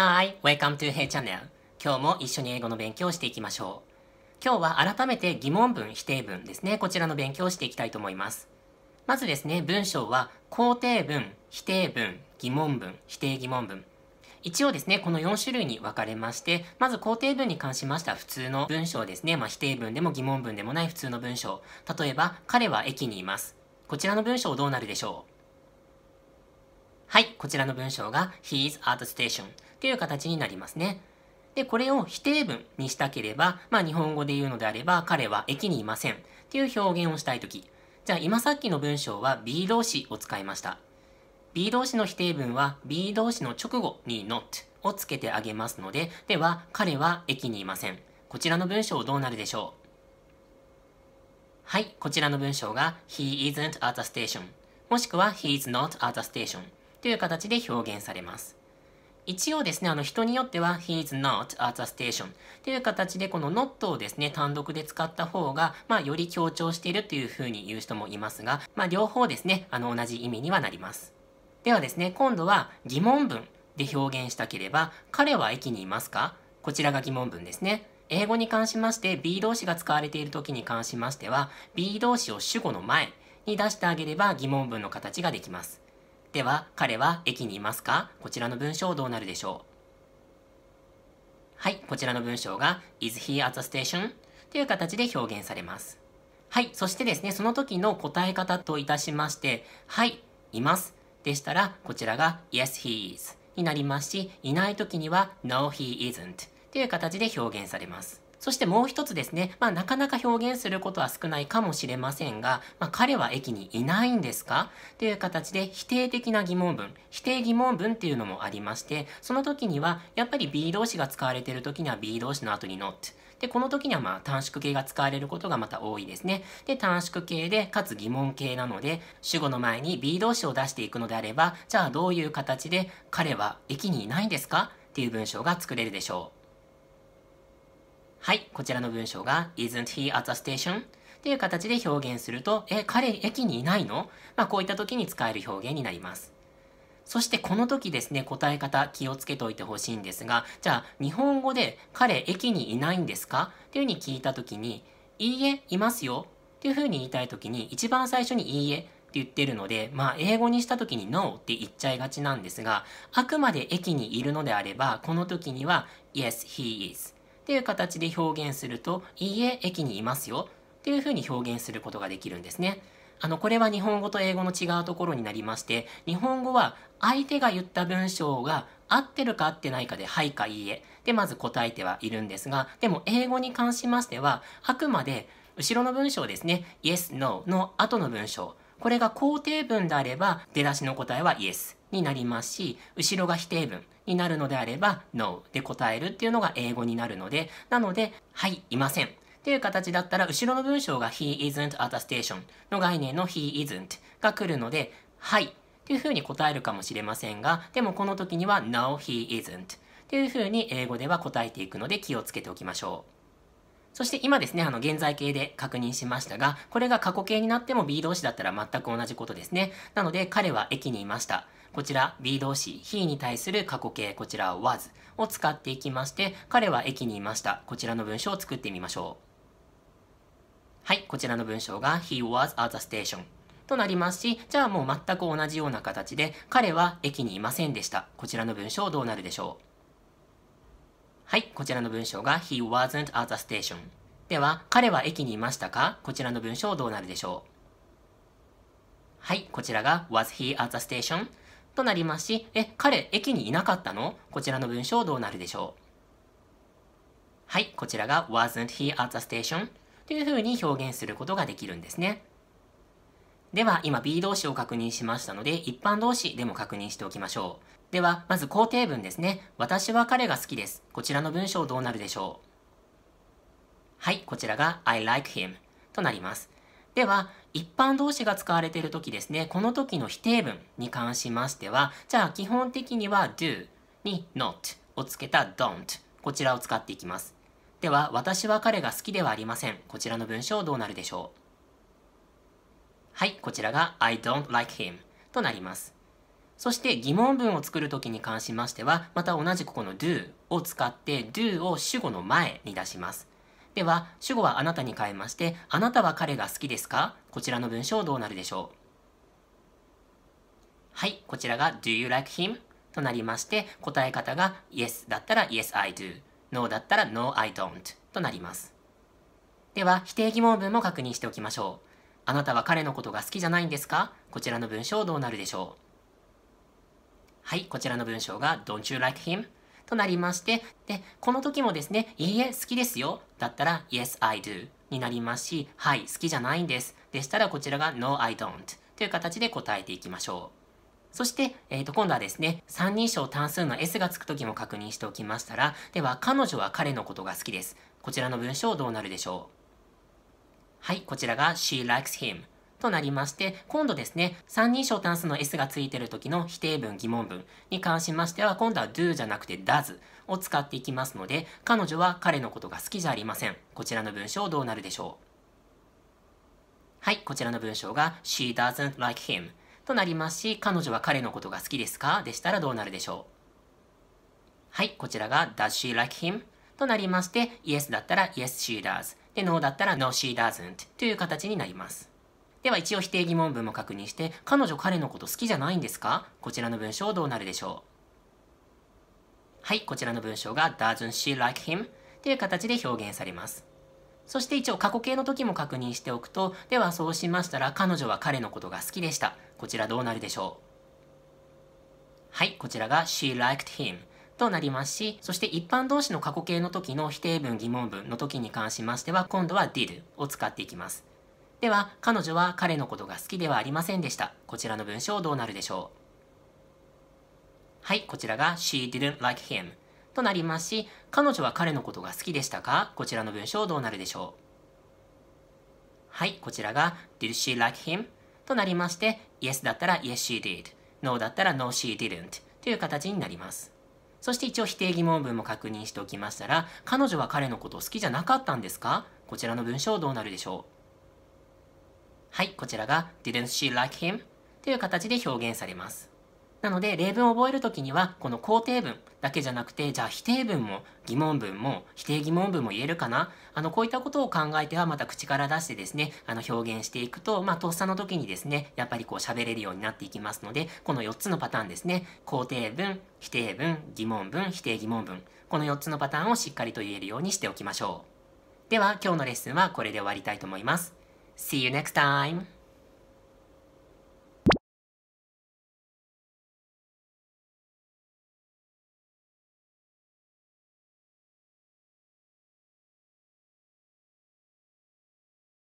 Hi! Welcome to Hey Channel! 今日も一緒に英語の勉強をしていきましょう。今日は改めて疑問文、否定文ですね。こちらの勉強をしていきたいと思います。まずですね、文章は肯定文、否定文、疑問文、否定疑問文。一応ですね、この4種類に分かれまして、まず肯定文に関しましては普通の文章ですね。まあ、否定文でも疑問文でもない普通の文章。例えば、彼は駅にいます。こちらの文章どうなるでしょうはい、こちらの文章が His Art Station という形になりますね。で、これを否定文にしたければ、まあ日本語で言うのであれば、彼は駅にいませんっていう表現をしたいとき。じゃあ今さっきの文章は B 動詞を使いました。B 動詞の否定文は B 動詞の直後に not をつけてあげますので、では彼は駅にいません。こちらの文章どうなるでしょうはい、こちらの文章が He isn't at a station もしくは He is not at a station という形で表現されます。一応ですね、あの人によっては he's not at the station という形でこの not をですね、単独で使った方が、まあ、より強調しているというふうに言う人もいますが、まあ、両方ですね、あの同じ意味にはなります。ではですね、今度は疑問文で表現したければ、彼は駅にいますかこちらが疑問文ですね。英語に関しまして B 動詞が使われている時に関しましては、B 動詞を主語の前に出してあげれば疑問文の形ができます。では、彼は駅にいますかこちらの文章どうなるでしょうはい、こちらの文章が is he at the station? という形で表現されます。はい、そしてですね、その時の答え方といたしまして、はい、います。でしたら、こちらが yes, he is になりますし、いない時には no, he isn't という形で表現されます。そしてもう一つですね、まあ、なかなか表現することは少ないかもしれませんが、まあ、彼は駅にいないんですかという形で否定的な疑問文、否定疑問文っていうのもありまして、その時にはやっぱり B 動詞が使われている時には B 動詞の後に not。で、この時にはまあ短縮形が使われることがまた多いですね。で、短縮形で、かつ疑問形なので、主語の前に B 動詞を出していくのであれば、じゃあどういう形で彼は駅にいないんですかっていう文章が作れるでしょう。はい、こちらの文章が Isn't he at the station? っていう形で表現すると、え、彼駅にいないのまあこういった時に使える表現になります。そしてこの時ですね、答え方気をつけておいてほしいんですが、じゃあ日本語で彼駅にいないんですかっていうふうに聞いた時に、いいえ、いますよっていうふうに言いたい時に、一番最初にいいえって言ってるので、まあ英語にした時に No って言っちゃいがちなんですが、あくまで駅にいるのであれば、この時には Yes, he is。っていう形で表現すると、いいえ、駅にいますよっていうふうに表現することができるんですね。あの、これは日本語と英語の違うところになりまして、日本語は相手が言った文章が合ってるか合ってないかで、はいかいいえ。で、まず答えてはいるんですが、でも英語に関しましては、あくまで後ろの文章ですね、yes, no の後の文章。これが肯定文であれば、出だしの答えは yes になりますし、後ろが否定文。になるのであれば No で答えるっていうのが英語になるので、なので、はい、いません。っていう形だったら、後ろの文章が He isn't at a station の概念の He isn't が来るので、はいっていうふうに答えるかもしれませんが、でもこの時には No, he isn't っていうふうに英語では答えていくので気をつけておきましょう。そして今ですね、あの、現在形で確認しましたが、これが過去形になっても B 動詞だったら全く同じことですね。なので、彼は駅にいました。こちら B 動詞 he に対する過去形、こちら was を使っていきまして、彼は駅にいました。こちらの文章を作ってみましょう。はい、こちらの文章が he was at the station となりますし、じゃあもう全く同じような形で、彼は駅にいませんでした。こちらの文章どうなるでしょうはい、こちらの文章が he wasn't at the station では、彼は駅にいましたかこちらの文章どうなるでしょうはい、こちらが was he at the station となりますし、え、彼、駅にいなかったのこちらの文章どうなるでしょうはい、こちらが wasn't he at the station というふうに表現することができるんですね。では、今 B 動詞を確認しましたので、一般動詞でも確認しておきましょう。では、まず肯定文ですね。私は彼が好きです。こちらの文章どうなるでしょうはい、こちらが I like him となります。では、一般動詞が使われている時ですね、この時の否定文に関しましては、じゃあ基本的には do に not をつけた don't こちらを使っていきます。では、私は彼が好きではありません。こちらの文章どうなるでしょうはい、こちらが I don't like him となります。そして疑問文を作る時に関しましては、また同じここの do を使って do を主語の前に出します。では、主語はあなたに変えまして、あなたは彼が好きですかこちらの文章どうなるでしょうはい、こちらが Do you like him? となりまして、答え方が Yes だったら Yes I do。No だったら No I don't となります。では、否定疑問文も確認しておきましょう。あなたは彼のことが好きじゃないんですかこちらの文章どうなるでしょうはい、こちらの文章が Don't you like him? となりまして、で、この時もですね、いいえ、好きですよ、だったら Yes, I do になりますし、はい、好きじゃないんです。でしたらこちらが No, I don't という形で答えていきましょう。そして、えっ、ー、と、今度はですね、三人称単数の S がつく時も確認しておきましたら、では、彼女は彼のことが好きです。こちらの文章どうなるでしょうはい、こちらが She likes him。となりまして、今度ですね、三人称単数の s がついてる時の否定文、疑問文に関しましては、今度は do じゃなくて does を使っていきますので、彼女は彼のことが好きじゃありません。こちらの文章どうなるでしょうはい、こちらの文章が she doesn't like him となりますし、彼女は彼のことが好きですかでしたらどうなるでしょうはい、こちらが does she like him となりまして、yes だったら yes she does で、no だったら no she doesn't という形になります。では一応否定疑問文も確認して、彼女彼のこと好きじゃないんですかこちらの文章どうなるでしょうはい、こちらの文章が doesn't she like him という形で表現されます。そして一応過去形の時も確認しておくと、ではそうしましたら彼女は彼のことが好きでした。こちらどうなるでしょうはい、こちらが she liked him となりますし、そして一般動詞の過去形の時の否定文疑問文の時に関しましては、今度は did を使っていきます。では、彼女は彼のことが好きではありませんでした。こちらの文章どうなるでしょうはい、こちらが She didn't like him となりますし、彼女は彼のことが好きでしたかこちらの文章どうなるでしょうはい、こちらが Did she like him? となりまして、Yes だったら Yes she did。No だったら No she didn't という形になります。そして一応否定疑問文も確認しておきましたら、彼女は彼のことを好きじゃなかったんですかこちらの文章どうなるでしょうはい、こちらが didn't she like him という形で表現されます。なので、例文を覚えるときには、この肯定文だけじゃなくて、じゃあ否定文も疑問文も否定疑問文も言えるかなあの、こういったことを考えては、また口から出してですね、あの、表現していくと、まあ、とっさの時にですね、やっぱりこう喋れるようになっていきますので、この4つのパターンですね、肯定文、否定文、疑問文、否定疑問文。この4つのパターンをしっかりと言えるようにしておきましょう。では、今日のレッスンはこれで終わりたいと思います。See you next time!